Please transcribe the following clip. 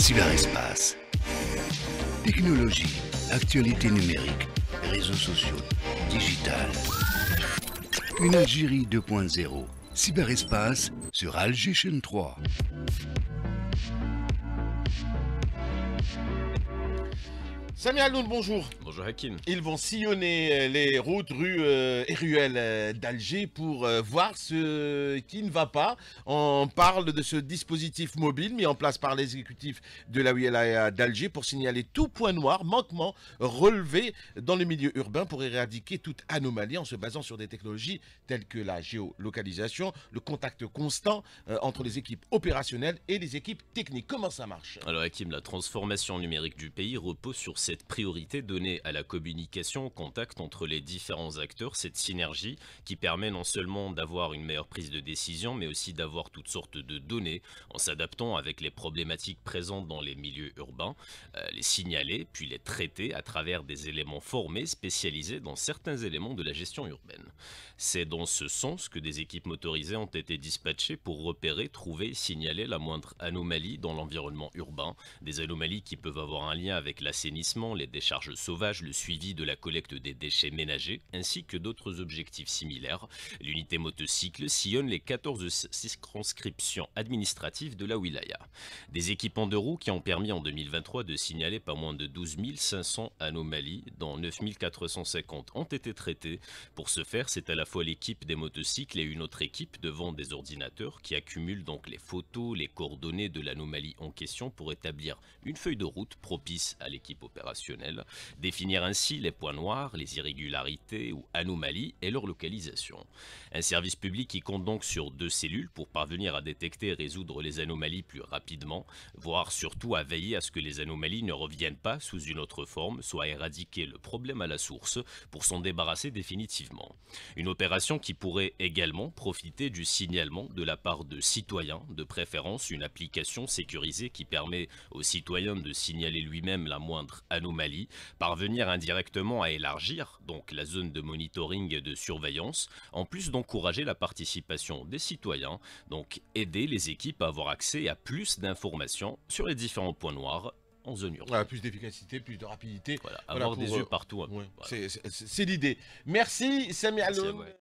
Cyberespace. Technologie, actualité numérique, réseaux sociaux, digital. Une Algérie 2.0. Cyberespace sur Alger 3. Samia Aloun, bonjour. Bonjour Hakim. Ils vont sillonner euh, les routes, rues euh, et ruelles euh, d'Alger pour voir ce qui ne va pas. On parle de ce dispositif mobile mis en place par l'exécutif de la wilaya d'Alger pour signaler tout point noir, manquement relevé dans le milieu urbain pour éradiquer toute anomalie en se basant sur des technologies telles que la géolocalisation, le contact constant entre les équipes opérationnelles et les équipes techniques. Comment ça marche Alors Hakim, la transformation numérique du pays repose sur ces cette priorité donnée à la communication, au contact entre les différents acteurs, cette synergie qui permet non seulement d'avoir une meilleure prise de décision, mais aussi d'avoir toutes sortes de données en s'adaptant avec les problématiques présentes dans les milieux urbains, euh, les signaler, puis les traiter à travers des éléments formés spécialisés dans certains éléments de la gestion urbaine. C'est dans ce sens que des équipes motorisées ont été dispatchées pour repérer, trouver, signaler la moindre anomalie dans l'environnement urbain, des anomalies qui peuvent avoir un lien avec l'assainissement, les décharges sauvages, le suivi de la collecte des déchets ménagers, ainsi que d'autres objectifs similaires. L'unité motocycle sillonne les 14 circonscriptions administratives de la wilaya. Des équipements de roues qui ont permis en 2023 de signaler pas moins de 12 500 anomalies, dont 9 450 ont été traitées. Pour ce faire, c'est à la fois l'équipe des motocycles et une autre équipe devant des ordinateurs qui accumulent donc les photos, les coordonnées de l'anomalie en question pour établir une feuille de route propice à l'équipe opérationnelle définir ainsi les points noirs, les irrégularités ou anomalies et leur localisation. Un service public qui compte donc sur deux cellules pour parvenir à détecter et résoudre les anomalies plus rapidement, voire surtout à veiller à ce que les anomalies ne reviennent pas sous une autre forme, soit éradiquer le problème à la source pour s'en débarrasser définitivement. Une opération qui pourrait également profiter du signalement de la part de citoyens, de préférence une application sécurisée qui permet aux citoyens de signaler lui-même la moindre anomalie anomalie, parvenir indirectement à élargir donc la zone de monitoring et de surveillance, en plus d'encourager la participation des citoyens, donc aider les équipes à avoir accès à plus d'informations sur les différents points noirs en zone urbaine. plus d'efficacité, plus de rapidité. avoir des yeux euh, partout. Hein. C'est l'idée. Merci Samuel.